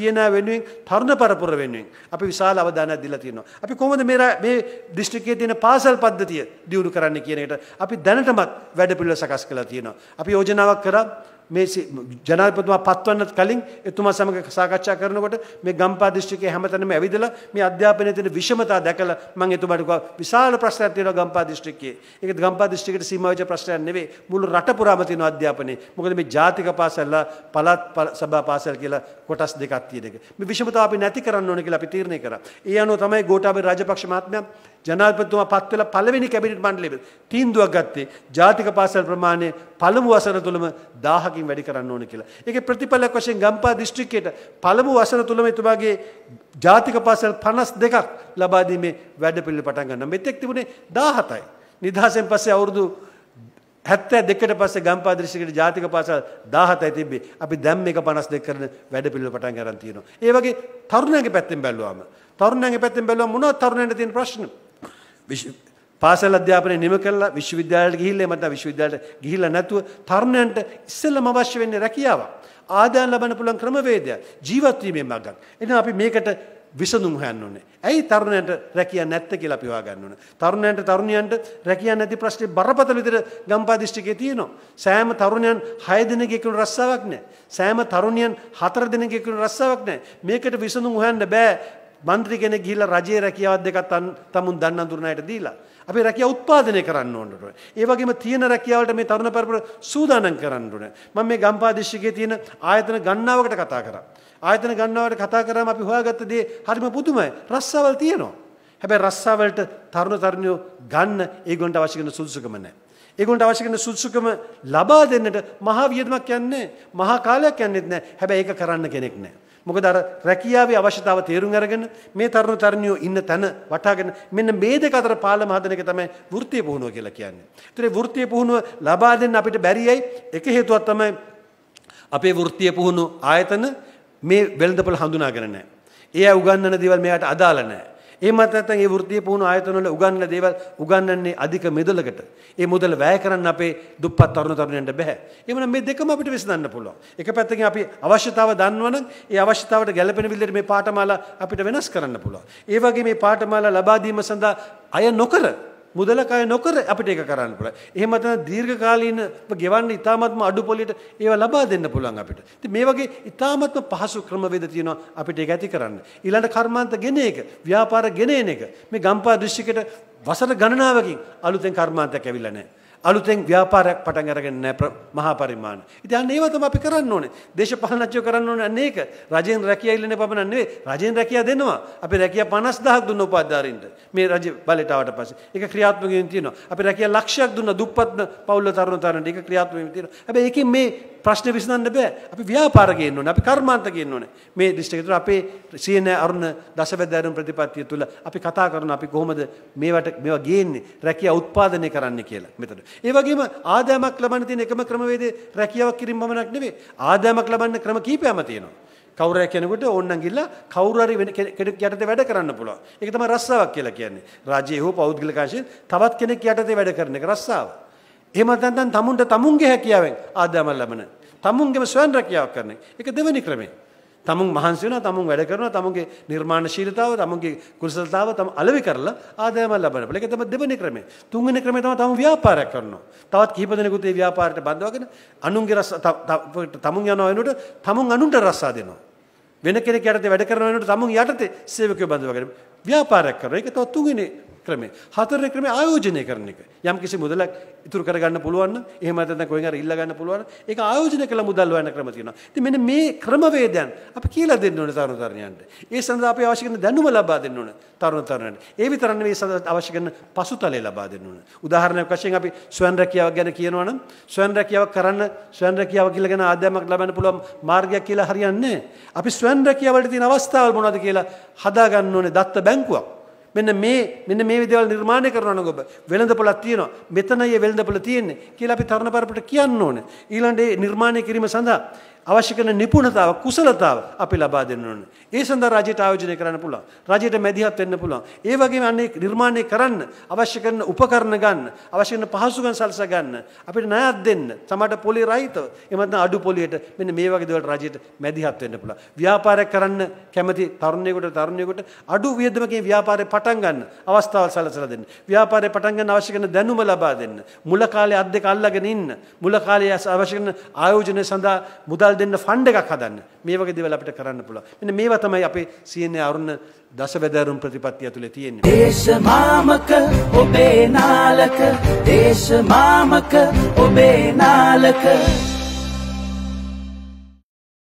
තියෙන වෙනුවෙන් තරුණ පරපුර වෙනුවෙන් අපි විශාල අවධානයක් දීලා තියෙනවා. අපි කොහොමද මේ මේ දිස්ත්‍රික්කයේ තියෙන පාසල් පද්ධතිය දියුණු කරන්න කියන එකට අපි දැනටමත් වැඩපිළිවෙළ සකස් කරලා තියෙනවා. අපි යෝජනාවක් කරා මේ ජනාධිපතිතුමා පත්වන්න කලින් එතුමා සමග සාකච්ඡා කරනකොට මේ ගම්පා දිස්ත්‍රික්කයේ හැමතැනම ඇවිදලා මේ අධ්‍යාපනයේ තියෙන විෂමතා දැකලා මම එතුමාට කිව්වා විශාල ප්‍රශ්නයක් තියෙනවා ගම්පා දිස්ත්‍රික්කයේ. ඒක ගම්පා දිස්ත්‍රික්කයට සීමා වෙච්ච ප්‍රශ්නයක් නෙවෙයි මුළු රට පුරාම තියෙන අධ්‍යාපනයේ. මොකද මේ ජාතික පාසල්ල පළාත් සභා පාසල් කියලා කොටස් දෙකක් තියෙන එක. මේ විෂමතාව අපි නැති කරන්න ඕනේ කියලා අපි තීරණය කරා. ඒ අනුව තමයි ගෝඨාභය රාජපක්ෂ මහත්මයා ජනාධිපතිතුමා පත් වෙලා පළවෙනි කැබිනට් මණ්ඩලයේ තීන්දුවක් ගත්තේ ජාතික පාසල් ප්‍රමාණය පළමු වසර තුලම 1000 පහකින් වැඩි කරන්න ඕන කියලා. ඒකේ ප්‍රතිඵලයක් වශයෙන් ගම්පා දිස්ත්‍රික්කයට පළමු වසර තුලම එතුමාගේ ජාතික පාසල් 52ක් ලබා දීමේ වැඩපිළිවෙල පටන් ගන්නවා. මෙතෙක් තිබුණේ 17යි. නිදහසෙන් පස්සේ අවුරුදු 72කට පස්සේ ගම්පා දිස්ත්‍රික්කයේ ජාතික පාසල් 17යි තිබ්බේ. අපි දැන් මේක 52 කරන වැඩපිළිවෙල පටන් ගන්න තියෙනවා. ඒ වගේ තරුණයන්ගේ පැත්තෙන් බැලුවාම තරුණයන්ගේ පැත්තෙන් බැලුවම මොනවද තරුණයන්ට තියෙන ප්‍රශ්න? පාසල් අධ්‍යාපනය නිම කළා විශ්වවිද්‍යාලයට ගිහිල්ලා එමත් විශ්වවිද්‍යාලයට ගිහිල්ලා නැතුව තරුණයන්ට ඉස්සෙල්ලම අවශ්‍ය වෙන්නේ රැකියාවක්. ආදායම් ලබන්න පුළුවන් ක්‍රමවේදය ජීවත් වීමේ මඟක්. එහෙනම් අපි මේකට විසඳුම් හොයන්න ඕනේ. ඇයි තරුණයන්ට රැකියාවක් නැත්te කියලා අපි හොයාගන්න ඕන. තරුණයන්ට තරුණියන්ට රැකියාවක් නැති ප්‍රශ්නේ බරපතල විදිහට ගම්පා දිස්ත්‍රික්කයේ තියෙනවා. සෑම තරුණයන් 6 දෙනෙක් එක්කන රස්සාවක් නැහැ. සෑම තරුණියන් 4 දෙනෙක් එක්කන රස්සාවක් නැහැ. මේකට විසඳුම් හොයන්න බෑ. മന്ത്രി කෙනෙක් ගිහිල්ලා රජයේ රැකියාවක් දෙකක් තමුන් දන්න අඳුරනයට දීලා අපි රැකියාව උත්පාදනය කරන්න ඕනට. ඒ වගේම තියෙන රැකියාවලට මේ තරුණ පරපුර සූදානම් කරන්න ඕනේ. මම මේ ගම්පාදිශ්‍යිකේ තියෙන ආයතන ගණනාවකට කතා කරා. ආයතන ගණනාවට කතා කරාම අපි හොයාගත්ත දේ හරිම පුදුමයි. රස්සාවල් තියෙනවා. හැබැයි රස්සාවලට තරුණ තරුණියෝ ගන්න ඒගොල්ලන්ට අවශ්‍ය කරන සුදුසුකම නැහැ. ඒගොල්ලන්ට අවශ්‍ය කරන සුදුසුකම ලබා දෙන්නට මහා වියදමක් යන්නේ මහා කාලයක් යන්නේත් නැහැ. හැබැයි ඒක කරන්න කෙනෙක් නැහැ. මොකද අර රැකියාවේ අවශ්‍යතාව තේරුම් අරගෙන මේ තරුණ තරුණියෝ ඉන්න තැන වටාගෙන මෙන්න මේ දෙක අතර පාලම හදන එක තමයි වෘත්තීය පුහුණුව කියලා කියන්නේ. ඒතරේ වෘත්තීය පුහුණුව ලබා දෙන්න අපිට බැරියයි එක හේතුවක් තමයි අපේ වෘත්තීය පුහුණු ආයතන මේ වෙළඳපොළ හඳුනාගෙන නැහැ. ඒ උගන්වන දේවල් මෙයාට අදාළ නැහැ. එහෙමත් නැත්නම් ඒ වෘත්තීය පුහුණු ආයතන වල උගන්වන දේවල් උගන්වන්නේ අධික මෙදලකට. ඒ මුදල වැය කරන්න අපේ දුප්පත් තරුණ තරුණියන්ට බෑ. එහෙමනම් මේ දෙකම අපිට විසඳන්න පුළුවන්. එක පැත්තකින් අපි අවශ්‍යතාව දන්නවනම් ඒ අවශ්‍යතාවට ගැළපෙන විදිහට මේ පාඨමාලා අපිට වෙනස් කරන්න පුළුවන්. ඒ වගේ මේ පාඨමාලා ලබා දීම සඳහා අය නොකර මුදල කය නොකර අපිට ඒක කරන්න පුළුවන්. එහෙම නැත්නම් දීර්ඝකාලීනව ගෙවන්න ඉතාමත්ම අඩු පොලියට ඒවා ලබා දෙන්න පුළුවන් අපිට. ඉතින් මේ වගේ ඉතාමත්ම පහසු ක්‍රමවේද තියෙනවා අපිට ඒක ඇති කරන්න. ඊළඟ කර්මාන්ත ගෙන එක, ව්‍යාපාර ගෙන එක. මේ ගම්පා දෘෂ්ටිකට වසර ගණනාවකින් අලුතෙන් කර්මාන්තයක් ඇවිල්ලා නැහැ. අලුතෙන් ව්‍යාපාරයක් පටන් අරගෙන නැහැ මහා පරිමාණ. ඉතින් අන්න ඒව තමයි අපි කරන්න ඕනේ. දේශපාලනඥයෝ කරන්න ඕනේ අන්න ඒක. රජෙන් රැකියා ඉල්ලන පමණ නෙවෙයි. රජෙන් රැකියා දෙනවා. අපි රැකියා 50000ක් දුන්න උපාධිධාරීන්ට. මේ රජ බලයට ආවට පස්සේ. ඒක ක්‍රියාත්මක වෙන තියෙනවා. අපි රැකියා ලක්ෂයක් දුන්න දුප්පත් පවුල තරුණ තරුණට ඒක ක්‍රියාත්මක වෙන තියෙනවා. හැබැයි ඒකෙන් මේ ප්‍රශ්න විසඳන්න බෑ. අපි ව්‍යාපාර ගේන්න ඕනේ. අපි කර්මාන්ත ගේන්න ඕනේ. මේ දිස්ත්‍රික්කේ තුන අපේ සීනේ අරුණ දසවැදෑරුම් ප්‍රතිපත්තිය තුල අපි කතා කරන අපි කොහොමද මේවට මේවා ගේන්නේ? රැකියා උත්පාදනය කරන්න කියලා. මෙතන. ඒ වගේම ආදායමක් ලබන්න තියෙන එකම ක්‍රමවේදය රැකියාවක් කිරීම පමණක් නෙවෙයි. ආදායමක් ලබන්න ක්‍රම කිහිපයක්ම තියෙනවා. කවුරු කෙනෙකුට ඕන්නම් ගිල්ලා කවුරු හරි වෙන කෙනෙක් යටතේ වැඩ කරන්න පුළුවන්. ඒක තමයි රස්සාවක් කියලා කියන්නේ. රාජ්‍යයේ හෝ පෞද්ගලික ආශ්‍රයෙන් තවත් කෙනෙක් යටතේ වැඩ කරන එක රස්සාව. එහෙම නැත්නම් තමුන්ට තමුන්ගේ හැකියාවෙන් ආදායමක් ලබන. තමුන්ගේම ස්වයං රැකියාවක් කරන එක. ඒක දෙවෙනි ක්‍රමය. තමුන් මහන්සි වෙනවා, තමුන් වැඩ කරනවා, තමුන්ගේ නිර්මාණශීලතාව, තමුන්ගේ කුසලතාව තම අලෙවි කරලා ආදායම ලබන බල. ඒක තමයි දෙවෙනි ක්‍රමය. තුන්වෙනි ක්‍රමය තමයි තමුන් ව්‍යාපාරයක් කරනවා. තවත් කීප දෙනෙකුත් ඒ ව්‍යාපාරයට බඳවාගෙන අනුන්ගේ රස තමුන් යනවා වෙනුවට තමුන් අනුන්ට රස්සා දෙනවා. වෙන කෙනෙක් යටතේ වැඩ කරන වෙනුවට තමුන් යටතේ සේවකයෝ බඳවාගෙන ව්‍යාපාරයක් කරනවා. ඒක තව තුන්වෙනි ක්‍රමේ. හතරවෙනි ක්‍රමේ ආයෝජනය කරන එක. යම් කිසි මුදලක් ඉතුරු කරගන්න පුළුවන් නම් එහෙම නැත්නම් කොහෙන් හරි ඉල්ල ගන්න පුළුවන්. ඒක ආයෝජනය කළ මුදල් හොයන ක්‍රම තියෙනවා. ඉතින් මෙන්න මේ ක්‍රමවේදයන් අපි කියලා දෙන්න ඕනේ තරුණ තරුණියන්ට. ඒ සඳහා අපි අවශ්‍ය කරන දැනුම ලබා දෙන්න ඕනේ තරුණ තරුණියන්ට. ඒ විතරක් නෙවෙයි සඳහා අවශ්‍ය කරන පසුතලය ලබා දෙන්න ඕනේ. උදාහරණයක් වශයෙන් අපි ස්වයං රැකියාවක් ගැන කියනවා නම් ස්වයං රැකියාවක් කරන්න ස්වයං රැකියාව කියලා ගැන ආදායමක් ලබන්න පුළුවන් මාර්ගයක් කියලා හරියන්නේ නැහැ. අපි ස්වයං රැකියාවලට තියෙන අවස්ථාවල් මොනවද කියලා හදා ගන්න ඕනේ දත්ත බැංකුවක්. මෙන්න මේ මෙන්න මේ දේවල් නිර්මාණය කරනවා නම් ඔබ වෙළඳපොළක් තියෙනවා. මෙතනයි වෙළඳපොළ තියෙන්නේ කියලා අපි තරුණ පරපරට කියන්න ඕනේ. ඊළඟට නිර්මාණය කිරීම සඳහා අවශ්‍ය කරන නිපුණතාව කුසලතාව අපි ලබා දෙන්න ඕනේ. ඒ සඳහා රජයට ආයෝජනය කරන්න පුළුවන්. රජයට මැදිහත් වෙන්න පුළුවන්. ඒ වගේම අන්නේ නිර්මාණය කරන්න අවශ්‍ය කරන උපකරණ ගන්න, අවශ්‍ය කරන පහසුකම් සලසා ගන්න, අපිට ණයක් දෙන්න, සමහරට පොලිය රහිතව, එහෙම නැත්නම් අඩු පොලියට මෙන්න මේ වගේ දේවල් රජයට මැදිහත් වෙන්න පුළුවන්. ව්‍යාපාරයක් කරන්න කැමති තරුණයෙකුට තරුණයෙකුට අඩු වියදමකින් ව්‍යාපාරය පටන් ගන්න අවස්ථාවල් සලසලා දෙන්න. ව්‍යාපාරය පටන් ගන්න අවශ්‍ය කරන දැනුම ලබා දෙන්න. මුල කාලේ අද්දක අල්ලගෙන ඉන්න. මුල කාලේ අවශ්‍ය කරන ආයෝජනය සඳහා මුදල් මුදල් දෙන්න ෆන්ඩ එකක් හදන්න මේ වගේ දෙවල් අපිට කරන්න පුළුවන්. මෙන්න මේවා තමයි අපේ සීනේ අරුණ දසවැදෑරුම් ප්‍රතිපත්තිය ඇතුලේ තියෙන්නේ. දේශමාමක ඔබේ නාලක දේශමාමක ඔබේ නාලක